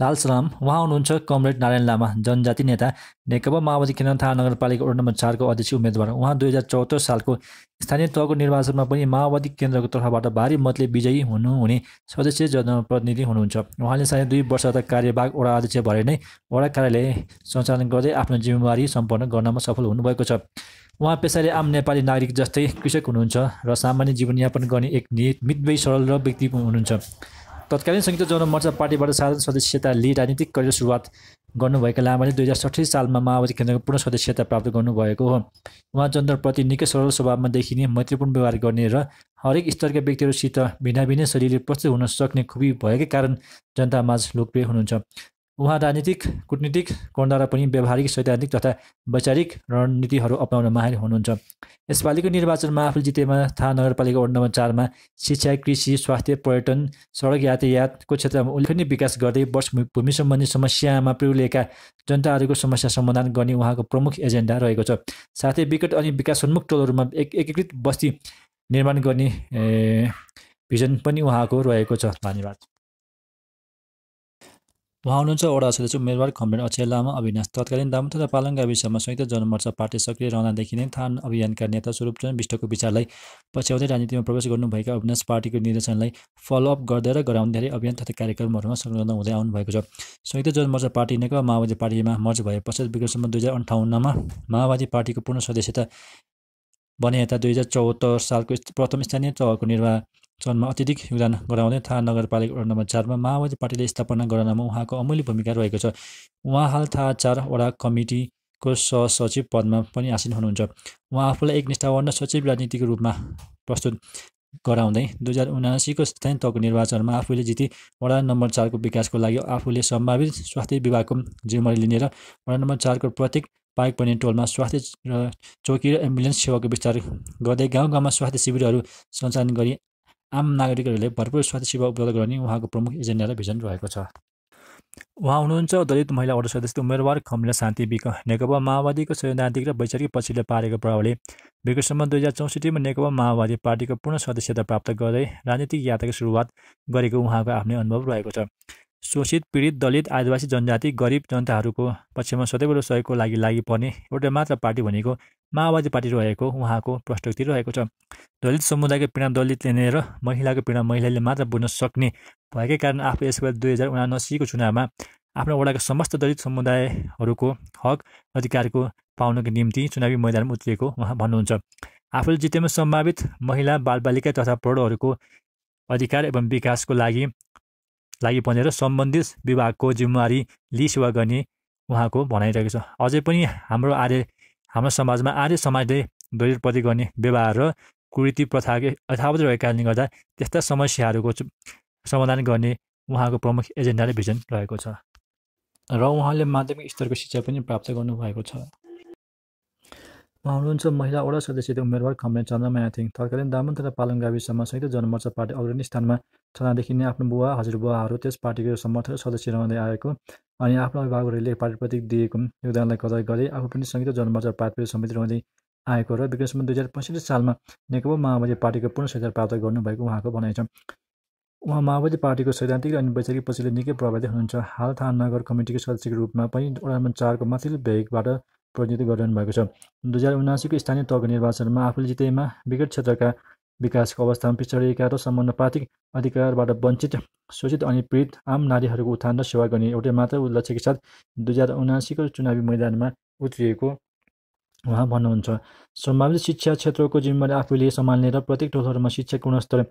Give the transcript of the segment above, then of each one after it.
लाल सलाम उहाँ हुनुहुन्छ कमरेड नारायण लामा जनजाति नेता नेकपा माओवादी थाहा नगरपालिका वडा नम्बर चारको अध्यक्ष उम्मेद्वार उहाँ दुई हजार चौहत्तर सालको स्थानीय तहको निर्वाचनमा पनि माओवादी केन्द्रको तर्फबाट भारी मतले विजयी हुनुहुने सदस्य जनप्रतिनिधि हुनुहुन्छ उहाँले सायद दुई वर्ष त कार्यवाहक वडा अध्यक्ष भएर नै वडा कार्यालय सञ्चालन गर्दै आफ्नो जिम्मेवारी सम्पन्न गर्नमा सफल हुनुभएको छ उहाँ पेसाले आम नेपाली नागरिक जस्तै कृषक हुनुहुन्छ र सामान्य जीवनयापन गर्ने एक नियमित सरल र व्यक्ति हुनुहुन्छ तत्कालीन संयुक्त जनमोर्चा पार्टीबाट साधारण सदस्यता लिई राजनीतिक करियर सुरुवात गर्नुभएका लामाले दुई हजार सठी सालमा माओवादी केन्द्रको पूर्ण सदस्यता प्राप्त गर्नुभएको हो उहाँ जनताप्रति निकै सरल स्वभावमा देखिने मैत्रीपूर्ण व्यवहार गर्ने र हरेक स्तरका व्यक्तिहरूसित भिन्नाभिन्नै शैलीले प्रस्तुत हुन सक्ने खुबी भएकै कारण जनतामाझ लोकप्रिय हुनुहुन्छ उहाँ राजनीतिक कुटनीतिक कोणद्वारा पनि व्यावहारिक सैद्धान्तिक तथा वैचारिक रणनीतिहरू अप्नाउन माहिर हुनुहुन्छ यसपालिको निर्वाचनमा आफूले जितेमा थाहा नगरपालिका वार्ड नम्बर चारमा शिक्षा कृषि स्वास्थ्य पर्यटन सडक यातायातको क्षेत्रमा उल्लेखनीय विकास गर्दै वर्ष भूमि सम्बन्धी समस्यामा पिउलिएका जनताहरूको समस्या समाधान गर्ने उहाँको प्रमुख एजेन्डा रहेको छ साथै विकट अनि विकासोन्मुख टोलहरूमा एक एकीकृत बस्ती निर्माण गर्ने भिजन पनि उहाँको रहेको छ धन्यवाद उहाँ हुनुहुन्छ वडा सदस्य उम्मेद्वार कमरेड अक्षय लामा अविनाश तत्कालीन दामु तथा पालङ्गा गाविसमा संयुक्त जनमोर्चा पार्टी सक्रिय रहनादेखि नै थान अभियानका नेता स्वरूप स्वरूपचन्द्र विष्टको विचारलाई पछ्याउँदै राजनीतिमा प्रवेश गर्नुभएका अविनाश पार्टीको निर्देशनलाई फलोअप गर्दै र गराउँदै धेरै अभियान तथा कार्यक्रमहरूमा संलग्न हुँदै आउनुभएको छ संयुक्त जनमोर्चा पार्टी नेकपा माओवादी पार्टीमा मर्ज भए पश्चात विगतसम्म दुई हजार अन्ठाउन्नमा माओवादी पार्टीको पूर्ण सदस्यता बने यता दुई हजार चौहत्तर सालको प्रथम स्थानीय तहको निर्वाह चरणमा अत्यधिक योगदान गराउँदै थाहा नगरपालिका वडा नम्बर चारमा माओवादी पार्टीले स्थापना गराउनमा उहाँको अमूल्य भूमिका रहेको छ उहाँ हाल थाहा चार वडा कमिटीको सहसचिव पदमा पनि आसीन हुनुहुन्छ उहाँ आफूलाई एक निष्ठावर्ण सचिव राजनीतिको रूपमा प्रस्तुत गराउँदै दुई हजार उनासीको स्थानीय तहको निर्वाचनमा आफूले जिती वडा नम्बर चारको विकासको लागि आफूले सम्भावित स्वास्थ्य विभागको जिम्मेवारी लिने र वडा नम्बर चारको प्रत्येक पाइक पर्ने टोलमा स्वास्थ्य र चौकी र एम्बुलेन्स सेवाको विस्तार गर्दै गाउँ गाउँमा स्वास्थ्य शिविरहरू सञ्चालन गरी आम नागरिकहरूले भरपूर स्वास्थ्य सेवा उपलब्ध गराउने उहाँको प्रमुख एजेन्डा र भिजन रहेको छ उहाँ हुनुहुन्छ दलित महिला अर्डर सदस्य उम्मेदवार खमिला शान्ति विक नेकपा माओवादीको सैद्धान्तिक र वैचारिक पछिल्लो पारेको प्रभावले विगतसम्म दुई हजार चौसठीमा नेकपा माओवादी पार्टीको पूर्ण सदस्यता प्राप्त गर्दै राजनीतिक यात्राको सुरुवात गरेको उहाँको आफ्नै अनुभव रहेको छ शोषित पीडित दलित आदिवासी जनजाति गरिब जनताहरूको पक्षमा सदैव सहयोगको लागि लागि पर्ने एउटा मात्र पार्टी भनेको माओवादी पार्टी रहेको उहाँको प्रष्टोक्ति रहेको छ दलित समुदायको पीडा दलितले लिएर महिलाको पीडा महिलाले मात्र बुझ्न सक्ने भएकै कारण आफू यसपालि दुई हजार उनासीको चुनावमा आफ्नो वडाको समस्त दलित समुदायहरूको हक अधिकारको पाउनको निम्ति चुनावी मैदानमा उत्रिएको उहाँ भन्नुहुन्छ आफूले जितेमा सम्भावित महिला बालबालिका तथा प्रौढहरूको अधिकार एवं विकासको लागि लागि भनेर सम्बन्धित विभागको जिम्मेवारी लिई सेवा गर्ने उहाँको भनाइरहेको छ अझै पनि हाम्रो आर्य हाम्रो समाजमा आर्य समाजले दलितप्रति गर्ने व्यवहार र कुरीति प्रथा यथावत रहेको कारणले गर्दा त्यस्ता समस्याहरूको समाधान गर्ने उहाँको प्रमुख एजेन्डाले भिजन रहेको छ र उहाँले माध्यमिक स्तरको शिक्षा पनि प्राप्त गर्नुभएको छ उहाँ हुनुहुन्छ महिला वडा सदस्यता उम्मेद्वार चन्द्र चन्द्रमाया थिङ तत्कालीन दामन तथा पालङ गाविसमा संयुक्त जनमोर्चा पार्टी अग्रणी स्थानमा छँदादेखि नै आफ्नो बुवा हजुरबुवाहरू त्यस पार्टीको समर्थक सदस्य रहँदै आएको अनि आफ्नो अभिभावकहरूले पार्टीप्रति दिएको योगदानलाई कदर गरे आफू पनि संयुक्त जनमोर्चा पार्टीको समिति रहँदै आएको र विक्रमसम्म दुई हजार पैँसठी सालमा नेकपा माओवादी पार्टीको पूर्ण सहायता प्राप्त गर्नुभएको उहाँको भनाइ छ उहाँ माओवादी पार्टीको सैद्धान्तिक अनि वैचारिक पछिले निकै प्रभावित हुनुहुन्छ हाल थाहा नगर कमिटीको सदस्यको रूपमा पनि वडा नम्बर चारको माथिल्लो भेगबाट प्रतिनिधित्व गरिरहनु भएको छ दुई हजार उनासीको स्थानीय तहको निर्वाचनमा आफूले जितेमा विगत क्षेत्रका विकासको अवस्थामा पिछडिएका र समानुपातिक अधिकारबाट वञ्चित शोषित अनि पीडित आम नारीहरूको उत्थान र सेवा गर्ने एउटै मात्र लक्ष्यका साथ दुई हजार उनासीको चुनावी मैदानमा उत्रिएको उहाँ भन्नुहुन्छ सम्भावित शिक्षा क्षेत्रको जिम्मेवारी आफूले सम्हाल्ने र प्रत्येक टोलहरूमा शिक्षा गुणस्तर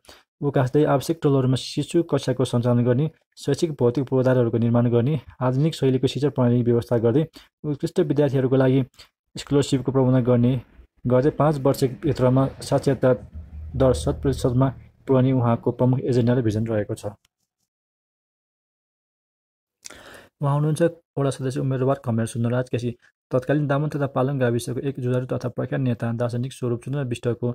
उकास्दै आवश्यक टोलहरूमा शिशु कक्षाको सञ्चालन गर्ने शैक्षिक भौतिक पूर्वाधारहरूको निर्माण गर्ने आधुनिक शैलीको शिक्षा प्रणाली व्यवस्था गर्दै उत्कृष्ट विद्यार्थीहरूको लागि स्कलरसिपको प्रबन्ध गर्ने गर्दै पाँच वर्षभित्रमा साक्षरता दर शत प्रतिशतमा पुर्याउने उहाँको प्रमुख एजेन्डा र भिजन रहेको छ उहाँ हुनुहुन्छ वडा सदस्य उम्मेदवार कमेर सुन्दरराज केसी तत्कालीन दामन तथा पालङ गाविसको एक जुझारु तथा प्रख्यात नेता दार्शनिक स्वरूप चन्द्र विष्टको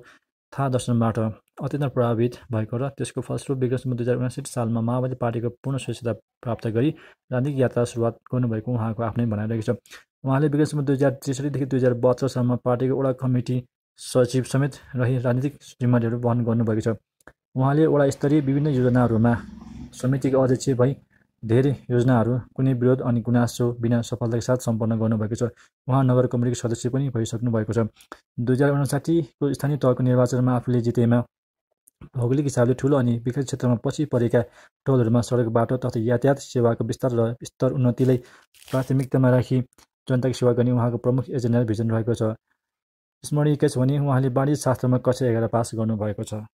थाहा दर्शनबाट अत्यन्त प्रभावित भएको र त्यसको फलस्वरूप विक्रमसम्म दुई हजार उनासठी सालमा माओवादी पार्टीको पूर्ण सदस्यता प्राप्त गरी राजनीतिक यात्रा सुरुवात गर्नुभएको उहाँको आफ्नै भनाइरहेको छ उहाँले विक्रमसम्म दुई हजार त्रिसठीदेखि दुई हजार बहत्तर पार्टीको वडा कमिटी सचिव समेत रही राजनीतिक जिम्मेवारीहरू वहन गर्नुभएको छ उहाँले वडा स्तरीय विभिन्न योजनाहरूमा समितिको अध्यक्ष भई धेरै योजनाहरू कुनै विरोध अनि गुनासो बिना सफलताका साथ सम्पन्न गर्नुभएको छ उहाँ नगर कमिटीको सदस्य पनि भइसक्नु भएको छ दुई हजार उनासाठीको स्थानीय तहको निर्वाचनमा आफूले जितेमा भौगोलिक हिसाबले ठुलो अनि विकास क्षेत्रमा पछि परेका टोलहरूमा सडक बाटो तथा यातायात सेवाको विस्तार र स्तर उन्नतिलाई प्राथमिकतामा राखी जनताको सेवा गर्ने उहाँको प्रमुख एजेन्डा भिजन रहेको छ स्मरणीय के छ भने उहाँले वाणिज्य शास्त्रमा कक्षा एघार पास गर्नुभएको छ